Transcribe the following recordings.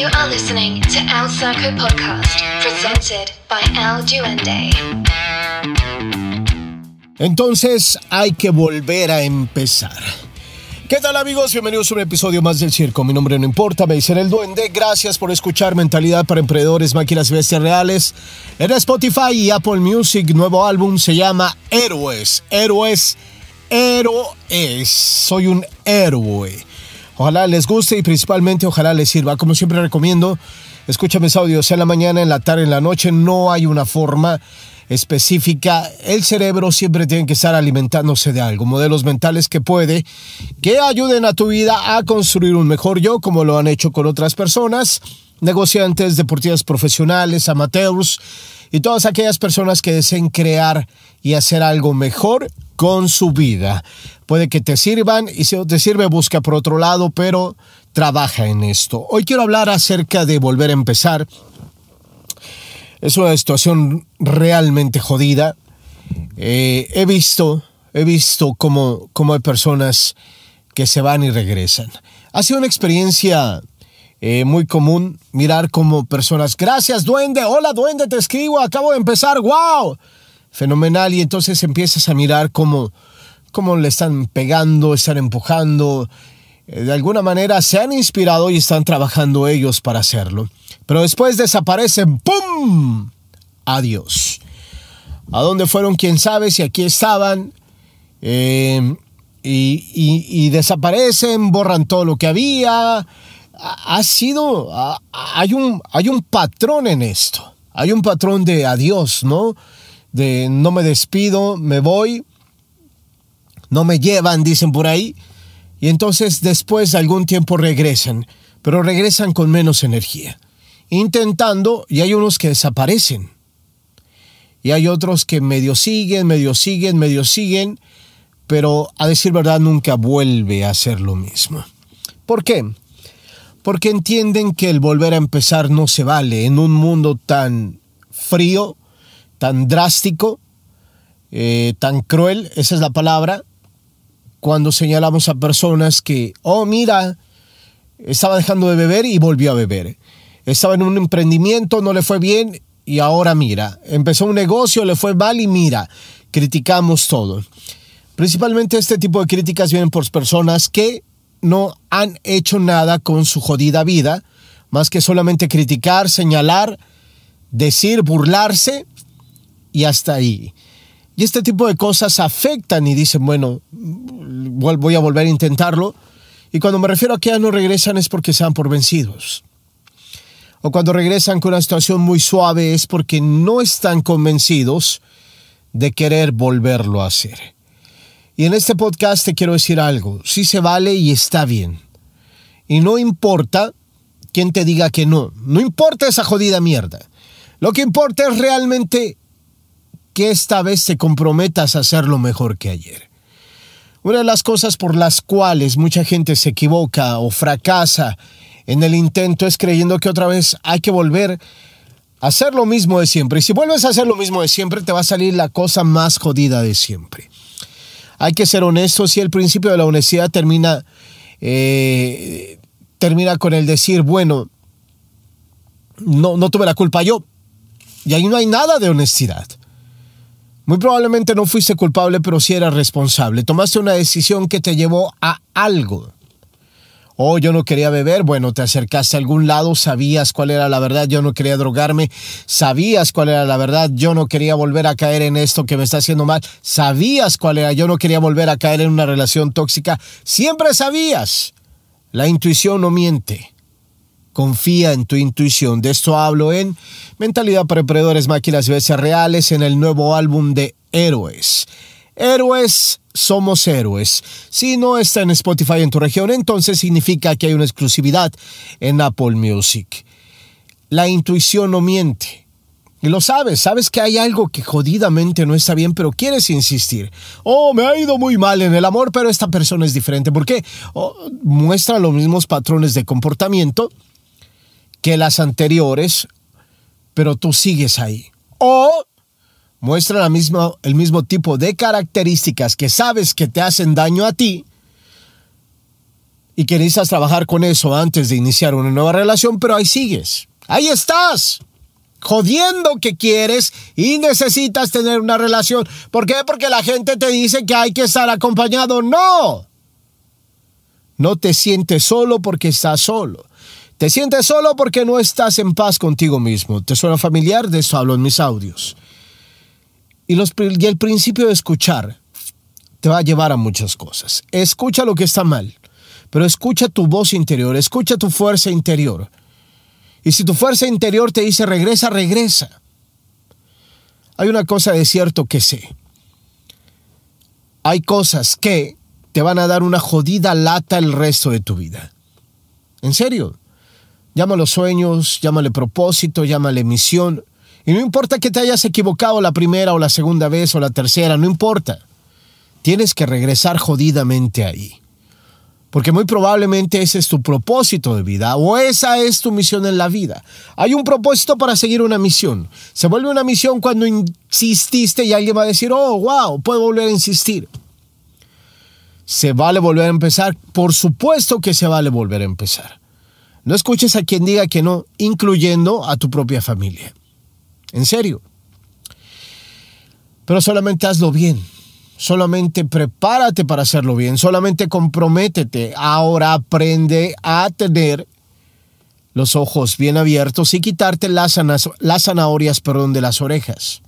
You are listening to El Circo Podcast, presented Duende. Entonces hay que volver a empezar. ¿Qué tal amigos? Bienvenidos a un episodio más del circo. Mi nombre no importa, me dicen el duende. Gracias por escuchar Mentalidad para Emprendedores, Máquinas y Bestias Reales. En Spotify y Apple Music, nuevo álbum se llama Héroes. Héroes, héroes. Soy un héroe. Ojalá les guste y principalmente ojalá les sirva. Como siempre recomiendo, escúchame mis audios, sea en la mañana, en la tarde, en la noche, no hay una forma específica. El cerebro siempre tiene que estar alimentándose de algo, modelos mentales que puede, que ayuden a tu vida a construir un mejor yo, como lo han hecho con otras personas, negociantes, deportistas profesionales, amateurs y todas aquellas personas que deseen crear y hacer algo mejor con su vida. Puede que te sirvan y si no te sirve busca por otro lado, pero trabaja en esto. Hoy quiero hablar acerca de volver a empezar. Es una situación realmente jodida. Eh, he visto, he visto cómo, cómo hay personas que se van y regresan. Ha sido una experiencia eh, muy común mirar como personas, gracias duende, hola duende, te escribo, acabo de empezar, wow, fenomenal. Y entonces empiezas a mirar como cómo le están pegando, están empujando. Eh, de alguna manera se han inspirado y están trabajando ellos para hacerlo. Pero después desaparecen, ¡pum! Adiós. ¿A dónde fueron? ¿Quién sabe? Si aquí estaban. Eh, y, desaparecen, borran todo lo que había. Ha sido, hay, un, hay un patrón en esto. Hay un patrón de adiós, ¿no? De no me despido, me voy, no me llevan, dicen por ahí. Y entonces después de algún tiempo regresan, pero regresan con menos energía. Intentando, y hay unos que desaparecen. Y hay otros que medio siguen, medio siguen, medio siguen, pero a decir verdad nunca vuelve a hacer lo mismo. ¿Por qué? Porque entienden que el volver a empezar no se vale en un mundo tan frío, tan drástico, eh, tan cruel, esa es la palabra, cuando señalamos a personas que, oh, mira, estaba dejando de beber y volvió a beber. Estaba en un emprendimiento, no le fue bien y ahora mira. Empezó un negocio, le fue mal y mira. Criticamos todo. Principalmente este tipo de críticas vienen por personas que no han hecho nada con su jodida vida, más que solamente criticar, señalar, decir, burlarse y hasta ahí. Y este tipo de cosas afectan y dicen, bueno, voy a volver a intentarlo. Y cuando me refiero a que ya no regresan es porque se por vencidos. O cuando regresan con una situación muy suave es porque no están convencidos de querer volverlo a hacer. Y en este podcast te quiero decir algo, sí se vale y está bien. Y no importa quién te diga que no, no importa esa jodida mierda. Lo que importa es realmente que esta vez te comprometas a hacerlo mejor que ayer. Una de las cosas por las cuales mucha gente se equivoca o fracasa en el intento es creyendo que otra vez hay que volver a hacer lo mismo de siempre. Y si vuelves a hacer lo mismo de siempre, te va a salir la cosa más jodida de siempre. Hay que ser honestos y el principio de la honestidad termina, eh, termina con el decir, bueno, no, no tuve la culpa yo. Y ahí no hay nada de honestidad. Muy probablemente no fuiste culpable, pero sí eras responsable. Tomaste una decisión que te llevó a algo. Oh, yo no quería beber. Bueno, te acercaste a algún lado, sabías cuál era la verdad. Yo no quería drogarme. Sabías cuál era la verdad. Yo no quería volver a caer en esto que me está haciendo mal. Sabías cuál era. Yo no quería volver a caer en una relación tóxica. Siempre sabías. La intuición no miente. Confía en tu intuición. De esto hablo en Mentalidad para Emprendedores, Máquinas y Bestias Reales en el nuevo álbum de Héroes. Héroes, somos héroes. Si no está en Spotify en tu región, entonces significa que hay una exclusividad en Apple Music. La intuición no miente. lo sabes, sabes que hay algo que jodidamente no está bien, pero quieres insistir. Oh, me ha ido muy mal en el amor, pero esta persona es diferente. ¿Por qué? Oh, muestra los mismos patrones de comportamiento que las anteriores, pero tú sigues ahí. O muestra la el mismo tipo de características que sabes que te hacen daño a ti y que necesitas trabajar con eso antes de iniciar una nueva relación, pero ahí sigues. Ahí estás. Jodiendo que quieres y necesitas tener una relación. ¿Por qué? Porque la gente te dice que hay que estar acompañado. No. No te sientes solo porque estás solo. Te sientes solo porque no estás en paz contigo mismo. ¿Te suena familiar? De eso hablo en mis audios. Y, los, el principio de escuchar te va a llevar a muchas cosas. Escucha lo que está mal, pero escucha tu voz interior, escucha tu fuerza interior. Y si tu fuerza interior te dice regresa, regresa. Hay una cosa de cierto que sé. Hay cosas que te van a dar una jodida lata el resto de tu vida. En serio, los sueños, llámale propósito, llámale misión. Y no importa que te hayas equivocado la primera o la segunda vez o la tercera, no importa. Tienes que regresar jodidamente ahí. Porque muy probablemente ese es tu propósito de vida o esa es tu misión en la vida. Hay un propósito para seguir una misión. Se vuelve una misión cuando insististe y alguien va a decir, oh, wow, puedo volver a insistir. ¿Se vale volver a empezar? Por supuesto que se vale volver a empezar. No escuches a quien diga que no, incluyendo a tu propia familia. En serio. Pero solamente hazlo bien. Solamente prepárate para hacerlo bien. Solamente comprométete. Ahora aprende a tener los ojos bien abiertos y quitarte las, zanahorias perdón, de las orejas.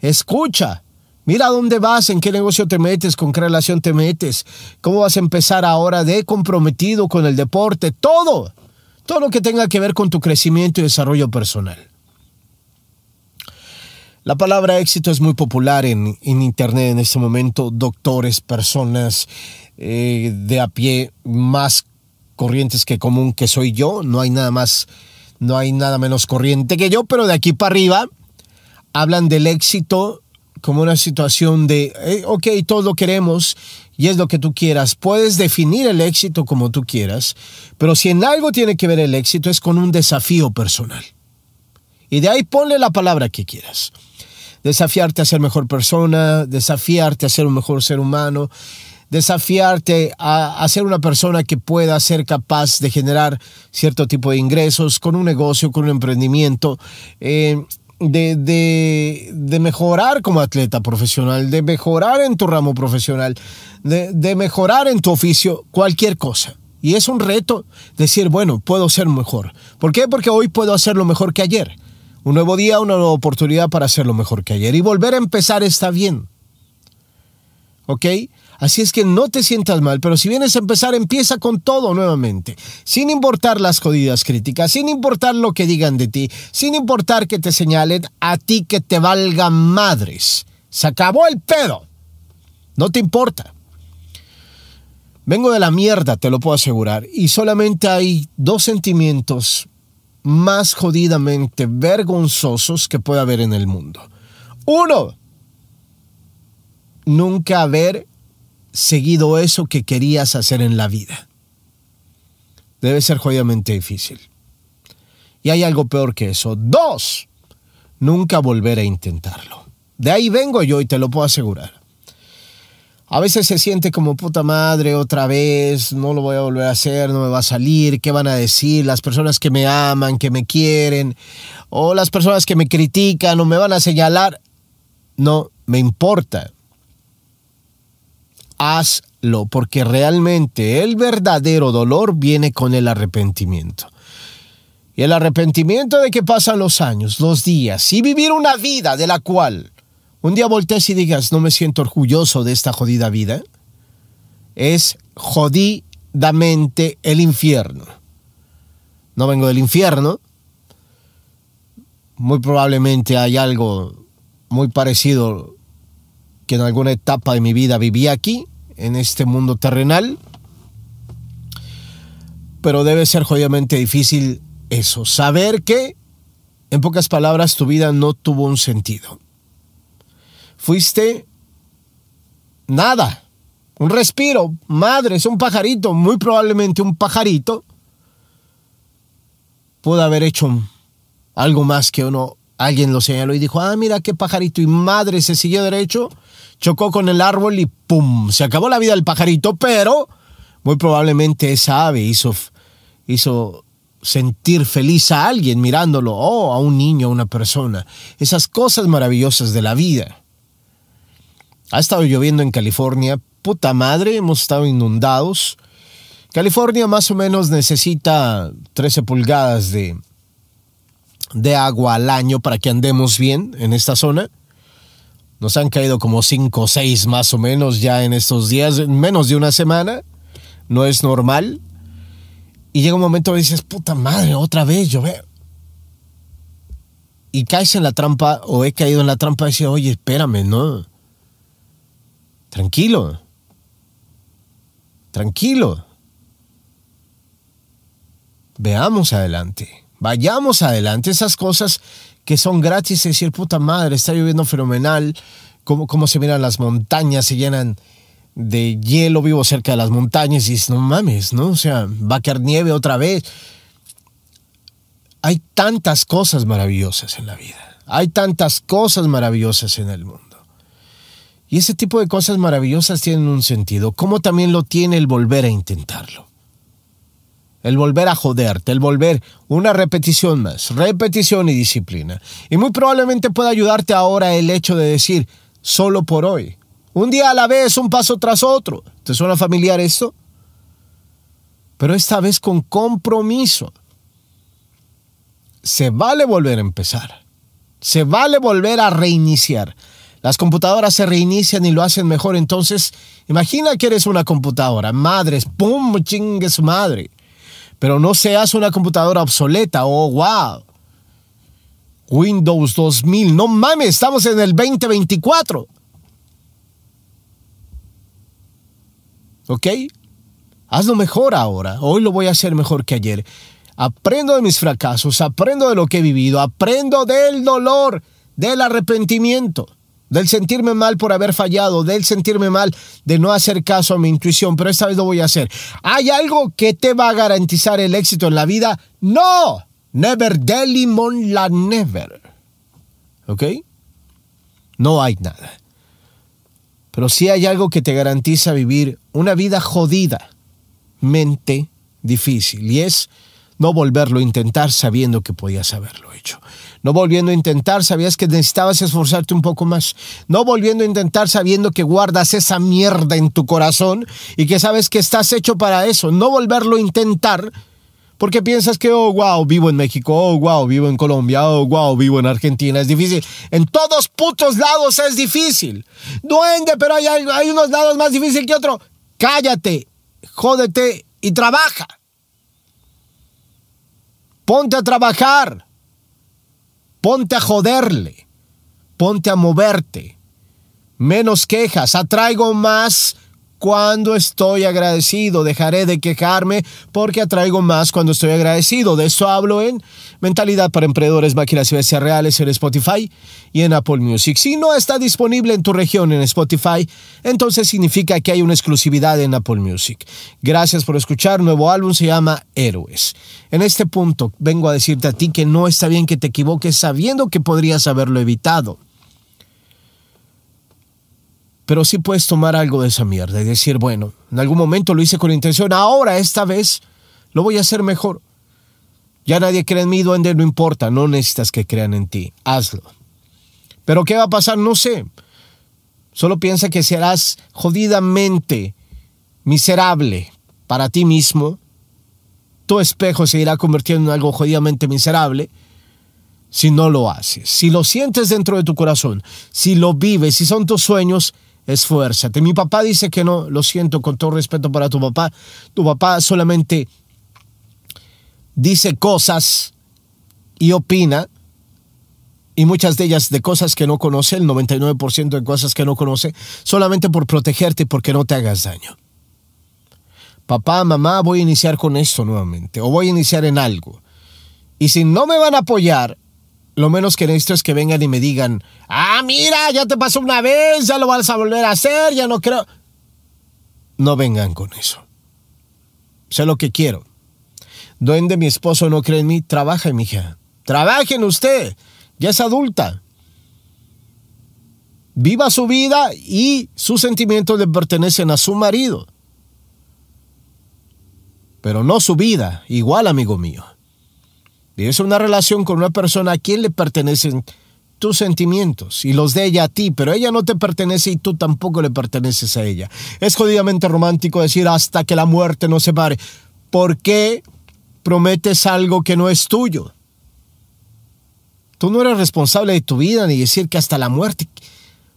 Escucha Mira dónde vas, en qué negocio te metes, con qué relación te metes, cómo vas a empezar ahora de comprometido con el deporte, todo, todo lo que tenga que ver con tu crecimiento y desarrollo personal. La palabra éxito es muy popular en, Internet en este momento. Doctores, personas eh, de a pie más corrientes que común que soy yo. No hay nada más, no hay nada menos corriente que yo, pero de aquí para arriba hablan del éxito como una situación de, eh, ok, todo lo queremos y es lo que tú quieras. Puedes definir el éxito como tú quieras, pero si en algo tiene que ver el éxito es con un desafío personal. Y de ahí ponle la palabra que quieras. Desafiarte a ser mejor persona, desafiarte a ser un mejor ser humano, desafiarte a, ser una persona que pueda ser capaz de generar cierto tipo de ingresos con un negocio, con un emprendimiento. Eh, de, mejorar como atleta profesional, de mejorar en tu ramo profesional, de, de mejorar en tu oficio, cualquier cosa. Y es un reto decir, bueno, puedo ser mejor. ¿Por qué? Porque hoy puedo hacerlo mejor que ayer. Un nuevo día, una nueva oportunidad para hacerlo mejor que ayer. Y volver a empezar está bien. Así es que no te sientas mal, pero si vienes a empezar, empieza con todo nuevamente, sin importar las jodidas críticas, sin importar lo que digan de ti, sin importar que te señalen, a ti que te valgan madres. Se acabó el pedo. No te importa. Vengo de la mierda, te lo puedo asegurar, y solamente hay dos sentimientos más jodidamente vergonzosos que puede haber en el mundo. Uno, nunca haber seguido eso que querías hacer en la vida. Debe ser jodidamente difícil. Y hay algo peor que eso. Dos, nunca volver a intentarlo. De ahí vengo yo y te lo puedo asegurar. A veces se siente como puta madre otra vez, no lo voy a volver a hacer, no me va a salir, ¿qué van a decir? Las personas que me aman, que me quieren, o las personas que me critican o me van a señalar. No, me importa hazlo, porque realmente el verdadero dolor viene con el arrepentimiento. Y el arrepentimiento de que pasan los años, los días, y vivir una vida de la cual un día voltees y digas, no me siento orgulloso de esta jodida vida, es jodidamente el infierno. No vengo del infierno. Muy probablemente hay algo muy parecido que en alguna etapa de mi vida viví aquí, en este mundo terrenal. Pero debe ser jodidamente difícil eso, saber que, en pocas palabras, tu vida no tuvo un sentido. Fuiste nada, un respiro, madre, es un pajarito, muy probablemente un pajarito pudo haber hecho algo más que uno, alguien lo señaló y dijo, ah, mira qué pajarito y madre se siguió derecho chocó con el árbol y ¡pum! Se acabó la vida del pajarito, pero muy probablemente esa ave hizo, hizo sentir feliz a alguien mirándolo, o oh, a un niño, a una persona. Esas cosas maravillosas de la vida. Ha estado lloviendo en California, puta madre, hemos estado inundados. California más o menos necesita 13 pulgadas de, de agua al año para que andemos bien en esta zona. Nos han caído como cinco o seis más o menos ya en estos días, en menos de una semana. No es normal. Y llega un momento donde dices, puta madre, otra vez veo. Y caes en la trampa, o he caído en la trampa y oye, espérame, no. Tranquilo. Tranquilo. Veamos adelante. Vayamos adelante. Esas cosas que son gratis y decir, puta madre, está lloviendo fenomenal, cómo, cómo se miran las montañas, se llenan de hielo, vivo cerca de las montañas y dices, no mames, ¿no? O sea, va a caer nieve otra vez. Hay tantas cosas maravillosas en la vida, hay tantas cosas maravillosas en el mundo. Y ese tipo de cosas maravillosas tienen un sentido, como también lo tiene el volver a intentarlo el volver a joderte, el volver una repetición más, repetición y disciplina. Y muy probablemente pueda ayudarte ahora el hecho de decir, solo por hoy, un día a la vez, un paso tras otro. ¿Te suena familiar esto? Pero esta vez con compromiso. Se vale volver a empezar. Se vale volver a reiniciar. Las computadoras se reinician y lo hacen mejor. Entonces, imagina que eres una computadora. Madres, pum, chingues, madre. Pero no seas una computadora obsoleta. Oh, wow. Windows 2000. No mames, estamos en el 2024. ¿Ok? Hazlo mejor ahora. Hoy lo voy a hacer mejor que ayer. Aprendo de mis fracasos, aprendo de lo que he vivido, aprendo del dolor, del arrepentimiento del sentirme mal por haber fallado, del sentirme mal de no hacer caso a mi intuición, pero esta vez lo voy a hacer. ¿Hay algo que te va a garantizar el éxito en la vida? No, never delimon la never. ¿Ok? No hay nada. Pero sí hay algo que te garantiza vivir una vida jodidamente difícil, y es no volverlo a intentar sabiendo que podías haberlo hecho. No volviendo a intentar sabías que necesitabas esforzarte un poco más. No volviendo a intentar sabiendo que guardas esa mierda en tu corazón y que sabes que estás hecho para eso. No volverlo a intentar porque piensas que, oh, wow, vivo en México, oh, wow, vivo en Colombia, oh, wow, vivo en Argentina, es difícil. En todos putos lados es difícil. Duende, pero hay, unos lados más difíciles que otros. Cállate, jódete y trabaja. Ponte a trabajar. Ponte a joderle. Ponte a moverte. Menos quejas. Atraigo más cuando estoy agradecido. Dejaré de quejarme porque atraigo más cuando estoy agradecido. De eso hablo en Mentalidad para Emprendedores, Máquinas y Bestias Reales en Spotify y en Apple Music. Si no está disponible en tu región en Spotify, entonces significa que hay una exclusividad en Apple Music. Gracias por escuchar. Nuevo álbum se llama Héroes. En este punto vengo a decirte a ti que no está bien que te equivoques sabiendo que podrías haberlo evitado. Pero sí puedes tomar algo de esa mierda y decir, bueno, en algún momento lo hice con intención, ahora esta vez lo voy a hacer mejor. Ya nadie cree en mí, duende, no importa, no necesitas que crean en ti, hazlo. Pero ¿qué va a pasar? No sé. Solo piensa que serás jodidamente miserable para ti mismo. Tu espejo se irá convirtiendo en algo jodidamente miserable si no lo haces. Si lo sientes dentro de tu corazón, si lo vives, si son tus sueños, esfuérzate. Mi papá dice que no, lo siento con todo respeto para tu papá. Tu papá solamente dice cosas y opina, y muchas de ellas de cosas que no conoce, el 99% de cosas que no conoce, solamente por protegerte y porque no te hagas daño. Papá, mamá, voy a iniciar con esto nuevamente, o voy a iniciar en algo. Y si no me van a apoyar, lo menos que necesito es que vengan y me digan, ah, mira, ya te pasó una vez, ya lo vas a volver a hacer, ya no creo. No vengan con eso. Sé lo que quiero. Duende, mi esposo no cree en mí, trabaja, mija. Trabaje en usted. Ya es adulta. Viva su vida y sus sentimientos le pertenecen a su marido. Pero no su vida, igual amigo mío. Es una relación con una persona a quien le pertenecen tus sentimientos y los de ella a ti, pero ella no te pertenece y tú tampoco le perteneces a ella. Es jodidamente romántico decir hasta que la muerte nos separe. ¿Por qué prometes algo que no es tuyo? Tú no eres responsable de tu vida ni decir que hasta la muerte.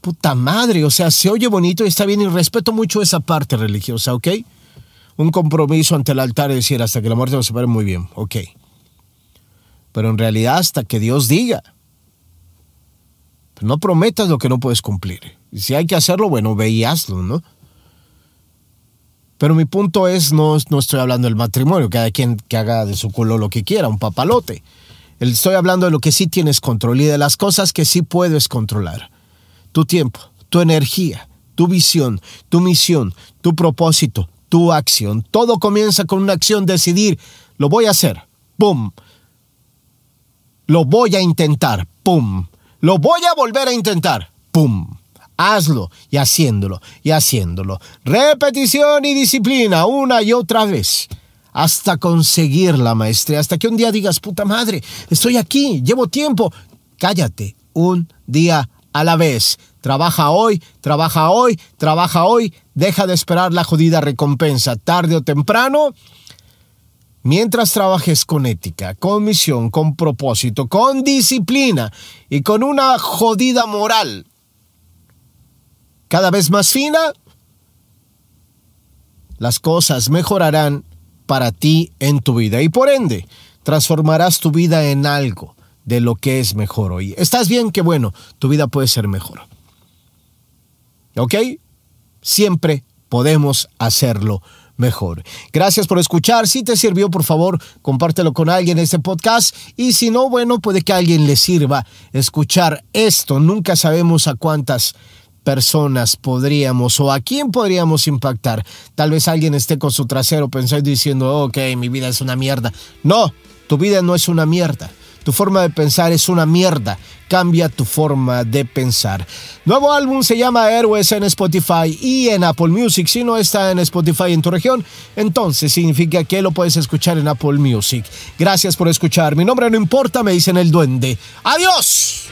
Puta madre, o sea, se oye bonito y está bien y respeto mucho esa parte religiosa, ¿ok? Un compromiso ante el altar es decir hasta que la muerte nos separe muy bien, ok pero en realidad hasta que Dios diga. no prometas lo que no puedes cumplir. si hay que hacerlo, bueno, ve y hazlo, ¿no? Pero mi punto es, no, no estoy hablando del matrimonio, cada quien que haga de su culo lo que quiera, un papalote. Estoy hablando de lo que sí tienes control y de las cosas que sí puedes controlar. Tu tiempo, tu energía, tu visión, tu misión, tu propósito, tu acción. Todo comienza con una acción, decidir, lo voy a hacer. ¡Pum! Lo voy a intentar. Pum. Lo voy a volver a intentar. Pum. Hazlo y haciéndolo y haciéndolo. Repetición y disciplina una y otra vez. Hasta conseguir la maestría. Hasta que un día digas, puta madre, estoy aquí, llevo tiempo. Cállate, un día a la vez. Trabaja hoy, trabaja hoy, trabaja hoy. Deja de esperar la jodida recompensa. Tarde o temprano Mientras trabajes con ética, con misión, con propósito, con disciplina y con una jodida moral cada vez más fina, las cosas mejorarán para ti en tu vida y por ende transformarás tu vida en algo de lo que es mejor hoy. ¿Estás bien? Que bueno, tu vida puede ser mejor. ¿Ok? Siempre podemos hacerlo mejor. Gracias por escuchar. Si te sirvió, por favor, compártelo con alguien este podcast. Y si no, bueno, puede que a alguien le sirva escuchar esto. Nunca sabemos a cuántas personas podríamos o a quién podríamos impactar. Tal vez alguien esté con su trasero pensando y diciendo, ok, mi vida es una mierda. No, tu vida no es una mierda. Tu forma de pensar es una mierda. Cambia tu forma de pensar. Nuevo álbum se llama Héroes en Spotify y en Apple Music. Si no está en Spotify en tu región, entonces significa que lo puedes escuchar en Apple Music. Gracias por escuchar. Mi nombre no importa, me dicen el duende. ¡Adiós!